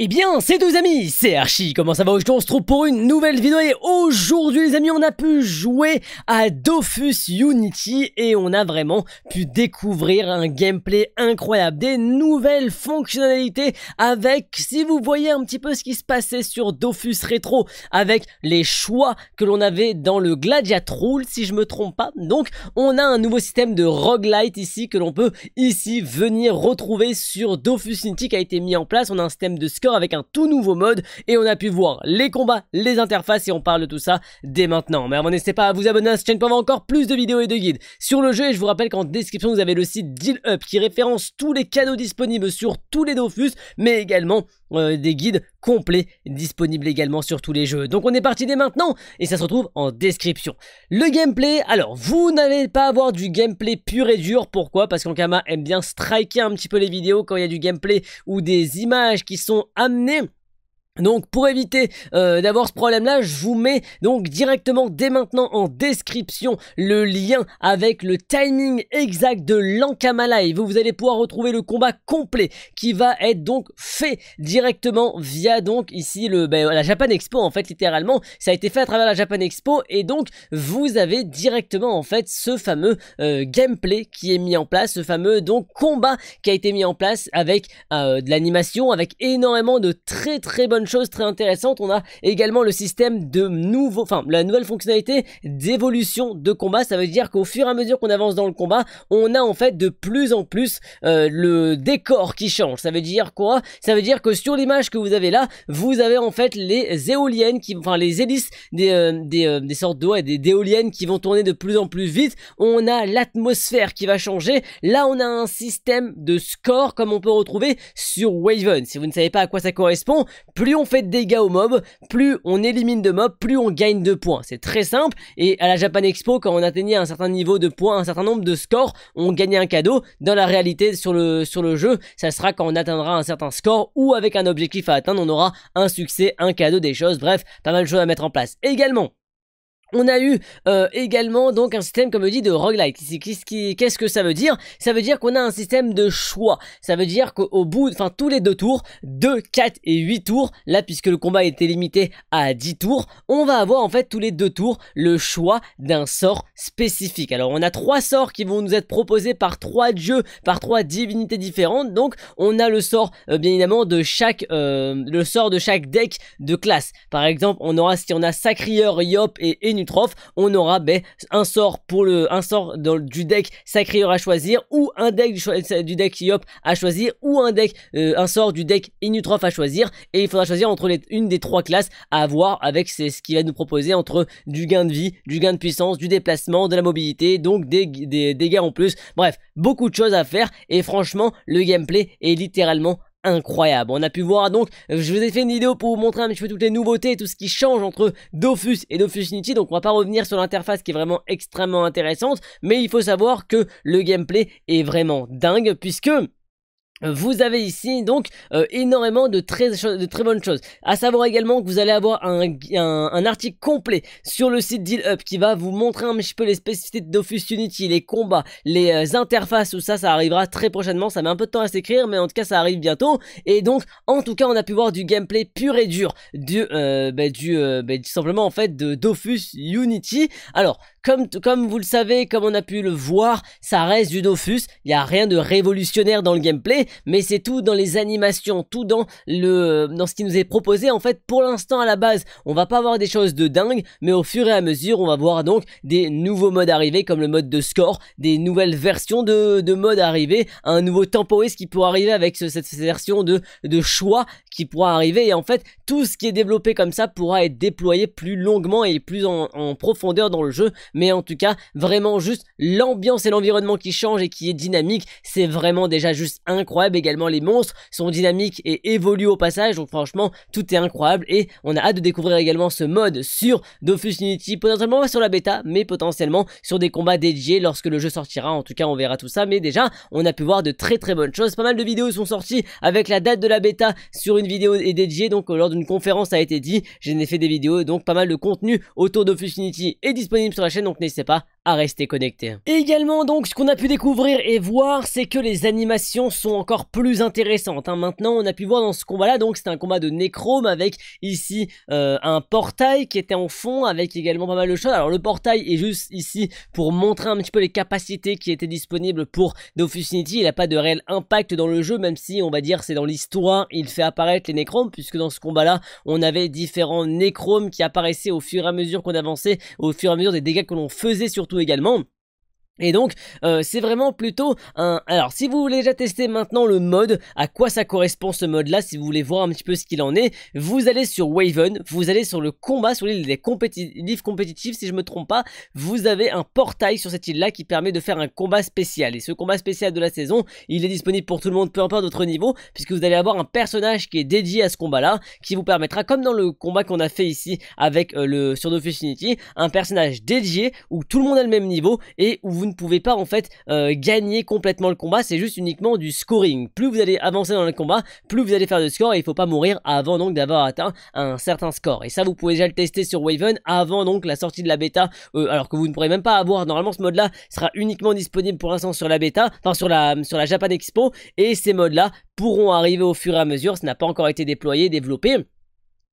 Eh bien, c'est tous amis, c'est Archie, comment ça va Aujourd'hui on se trouve pour une nouvelle vidéo et aujourd'hui les amis on a pu jouer à Dofus Unity et on a vraiment pu découvrir un gameplay incroyable, des nouvelles fonctionnalités avec, si vous voyez un petit peu ce qui se passait sur Dofus Retro, avec les choix que l'on avait dans le rule, si je me trompe pas, donc on a un nouveau système de roguelite ici que l'on peut ici venir retrouver sur Dofus Unity qui a été mis en place, on a un système de avec un tout nouveau mode et on a pu voir les combats, les interfaces et on parle de tout ça dès maintenant. Mais avant, n'hésitez pas à vous abonner à cette chaîne pour avoir encore plus de vidéos et de guides sur le jeu et je vous rappelle qu'en description vous avez le site Deal Up qui référence tous les canaux disponibles sur tous les Dofus mais également euh, des guides complets disponibles également sur tous les jeux. Donc on est parti dès maintenant et ça se retrouve en description. Le gameplay, alors vous n'allez pas avoir du gameplay pur et dur, pourquoi Parce qu'Ankama aime bien striker un petit peu les vidéos quand il y a du gameplay ou des images qui sont annem Donc pour éviter euh, d'avoir ce problème-là, je vous mets donc directement dès maintenant en description le lien avec le timing exact de l'Ankama Live vous allez pouvoir retrouver le combat complet qui va être donc fait directement via donc ici le ben, la Japan Expo en fait littéralement ça a été fait à travers la Japan Expo et donc vous avez directement en fait ce fameux euh, gameplay qui est mis en place, ce fameux donc combat qui a été mis en place avec euh, de l'animation avec énormément de très très bonnes chose très intéressante, On a également le système de nouveau, enfin la nouvelle fonctionnalité d'évolution de combat. Ça veut dire qu'au fur et à mesure qu'on avance dans le combat, on a en fait de plus en plus euh, le décor qui change. Ça veut dire quoi Ça veut dire que sur l'image que vous avez là, vous avez en fait les éoliennes qui, enfin les hélices des euh, euh, sortes d'eau et des éoliennes qui vont tourner de plus en plus vite. On a l'atmosphère qui va changer. Là, on a un système de score comme on peut retrouver sur Waven. Si vous ne savez pas à quoi ça correspond, plus plus on fait de dégâts aux mobs, plus on élimine de mobs, plus on gagne de points. C'est très simple et à la Japan Expo, quand on atteignait un certain niveau de points, un certain nombre de scores, on gagnait un cadeau. Dans la réalité, sur le, sur le jeu, ça sera quand on atteindra un certain score ou avec un objectif à atteindre, on aura un succès, un cadeau, des choses, bref, pas mal de choses à mettre en place. Également, on a eu euh, également donc un système, comme je dis, de roguelike. Qu'est-ce que ça veut dire Ça veut dire qu'on a un système de choix. Ça veut dire qu'au bout, enfin tous les deux tours, 2, 4 et 8 tours, là puisque le combat était limité à 10 tours, on va avoir en fait tous les deux tours le choix d'un sort spécifique. Alors on a trois sorts qui vont nous être proposés par trois dieux, par trois divinités différentes. Donc on a le sort euh, bien évidemment de chaque euh, le sort de chaque deck de classe. Par exemple, on aura si on a Sacrieur, Yop et Enu on aura ben, un sort pour le, un sort du deck sacré à choisir, ou un deck euh, du, deck Yop à choisir, ou un deck, euh, un sort du deck Inutroph à choisir, et il faudra choisir entre les, une des trois classes à avoir avec ce qui va nous proposer entre du gain de vie, du gain de puissance, du déplacement, de la mobilité, donc des, des dégâts en plus. Bref, beaucoup de choses à faire, et franchement, le gameplay est littéralement incroyable. On a pu voir donc, euh, je vous ai fait une vidéo pour vous montrer un petit peu toutes les nouveautés et tout ce qui change entre Dofus et Dofus Unity, donc on va pas revenir sur l'interface qui est vraiment extrêmement intéressante, mais il faut savoir que le gameplay est vraiment dingue puisque vous avez ici donc euh, énormément de très, très bonnes choses. À savoir également que vous allez avoir un, article complet sur le site DealUp qui va vous montrer un petit peu les spécificités de Dofus Unity, les combats, les euh, interfaces, tout ça, ça arrivera très prochainement. Ça met un peu de temps à s'écrire, mais en tout cas, ça arrive bientôt. Et donc, en tout cas, on a pu voir du gameplay pur et dur du, euh, bah, du, tout bah, simplement en fait de Dofus Unity. Alors, comme, comme vous le savez, comme on a pu le voir, ça reste du Dofus. Il n'y a rien de révolutionnaire dans le gameplay mais c'est tout dans les animations, tout dans le euh, dans ce qui nous est proposé en fait pour l'instant à la base. On va pas avoir des choses de dingue, mais au fur et à mesure, on va voir donc des nouveaux modes arrivés comme le mode de score, des nouvelles versions de, de modes arriver, un nouveau temporis qui pourra arriver avec cette version de, choix qui pourra arriver et en fait tout ce qui est développé comme ça pourra être déployé plus longuement et plus en, en profondeur dans le jeu, mais en tout cas vraiment juste l'ambiance et l'environnement qui change et qui est dynamique, c'est vraiment déjà juste incroyable également les monstres sont dynamiques et évoluent au passage donc franchement tout est incroyable et on a hâte de découvrir également ce mode sur Dofus Unity potentiellement sur la bêta mais potentiellement sur des combats dédiés lorsque le jeu sortira en tout cas on verra tout ça mais déjà on a pu voir de très très bonnes choses pas mal de vidéos sont sorties avec la date de la bêta sur une vidéo dédiée donc lors d'une conférence a été dit j'ai fait des vidéos donc pas mal de contenu autour d'Office Unity est disponible sur la chaîne donc n'hésitez pas à rester connecté. également donc ce qu'on a pu découvrir et voir c'est que les animations sont encore plus intéressantes. Hein. Maintenant on a pu voir dans ce combat là donc c'était un combat de nécrom avec ici euh, un portail qui était en fond avec également pas mal de choses. Alors le portail est juste ici pour montrer un petit peu les capacités qui étaient disponibles pour Dofus-Unity. Il n'a pas de réel impact dans le jeu même si on va dire c'est dans l'histoire il fait apparaître les Necromes puisque dans ce combat là on avait différents Necromes qui apparaissaient au fur et à mesure qu'on avançait, au fur et à mesure des dégâts que l'on faisait surtout également et donc, euh, c'est vraiment plutôt un... Alors, si vous voulez déjà tester maintenant le mode, à quoi ça correspond ce mode-là, si vous voulez voir un petit peu ce qu'il en est, vous allez sur Waven, vous allez sur le combat, sur l'île des compétitifs compétitifs, si je me trompe pas, vous avez un portail sur cette île-là qui permet de faire un combat spécial. Et ce combat spécial de la saison, il est disponible pour tout le monde, peu importe d'autres niveaux puisque vous allez avoir un personnage qui est dédié à ce combat-là, qui vous permettra, comme dans le combat qu'on a fait ici avec euh, le sur Unity, un personnage dédié où tout le monde a le même niveau et où vous vous ne pouvez pas en fait euh, gagner complètement le combat, c'est juste uniquement du scoring. Plus vous allez avancer dans le combat, plus vous allez faire de score et il faut pas mourir avant donc d'avoir atteint un certain score. Et ça vous pouvez déjà le tester sur Waven avant donc la sortie de la bêta, euh, alors que vous ne pourrez même pas avoir, normalement ce mode là sera uniquement disponible pour l'instant sur la bêta, enfin sur la, sur la Japan Expo et ces modes là pourront arriver au fur et à mesure, ça n'a pas encore été déployé, développé.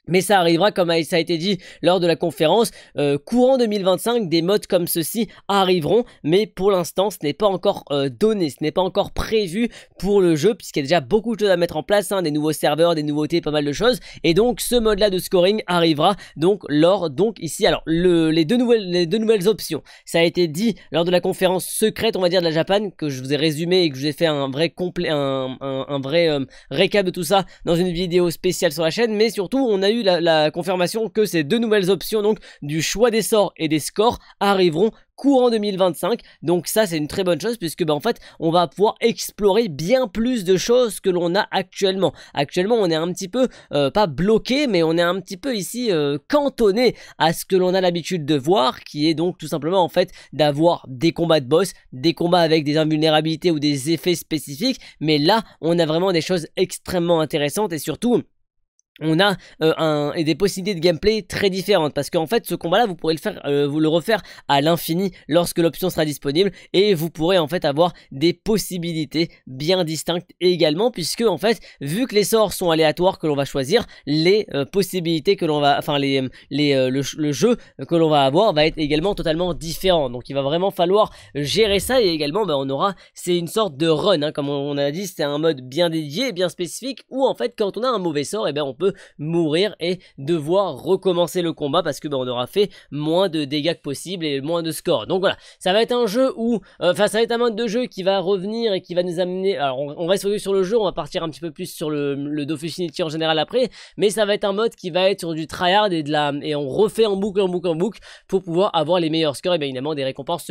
Mais ça arrivera, comme ça a été dit lors de la conférence, euh, courant 2025, des modes comme ceci arriveront, mais pour l'instant, ce n'est pas encore euh, donné, ce n'est pas encore prévu pour le jeu, puisqu'il y a déjà beaucoup de choses à mettre en place, hein, des nouveaux serveurs, des nouveautés, pas mal de choses, et donc ce mode-là de scoring arrivera donc lors, donc ici, alors les, deux nouvelles, les deux nouvelles options, ça a été dit lors de la conférence secrète, on va dire, de la Japan, que je vous ai résumé et que je vous ai fait un vrai, complet, un, vrai euh, récap de tout ça dans une vidéo spéciale sur la chaîne, mais surtout, on a eu la, confirmation que ces deux nouvelles options, donc du choix des sorts et des scores, arriveront courant 2025. Donc ça c'est une très bonne chose puisque ben en fait on va pouvoir explorer bien plus de choses que l'on a actuellement. Actuellement on est un petit peu euh, pas bloqué mais on est un petit peu ici euh, cantonné à ce que l'on a l'habitude de voir qui est donc tout simplement en fait d'avoir des combats de boss, des combats avec des invulnérabilités ou des effets spécifiques mais là on a vraiment des choses extrêmement intéressantes et surtout on a euh, des possibilités de gameplay très différentes parce qu'en fait ce combat là vous pourrez le faire euh, vous le refaire à l'infini lorsque l'option sera disponible et vous pourrez en fait avoir des possibilités bien distinctes également puisque en fait vu que les sorts sont aléatoires que l'on va choisir les euh, possibilités que l'on va enfin les, le, jeu que l'on va avoir va être également totalement différent donc il va vraiment falloir gérer ça et également bah, on aura c'est une sorte de run hein. comme on, a dit c'est un mode bien dédié bien spécifique où en fait quand on a un mauvais sort et eh ben on peut mourir et devoir recommencer le combat parce que ben, on aura fait moins de dégâts que possible et moins de score. Donc voilà, ça va être un jeu où, euh, enfin ça va être un mode de jeu qui va revenir et qui va nous amener, alors on, reste sur le jeu, on va partir un petit peu plus sur le, le en général après, mais ça va être un mode qui va être sur du tryhard et de la, et on refait en boucle, en boucle, en boucle pour pouvoir avoir les meilleurs scores et bien évidemment des récompenses seront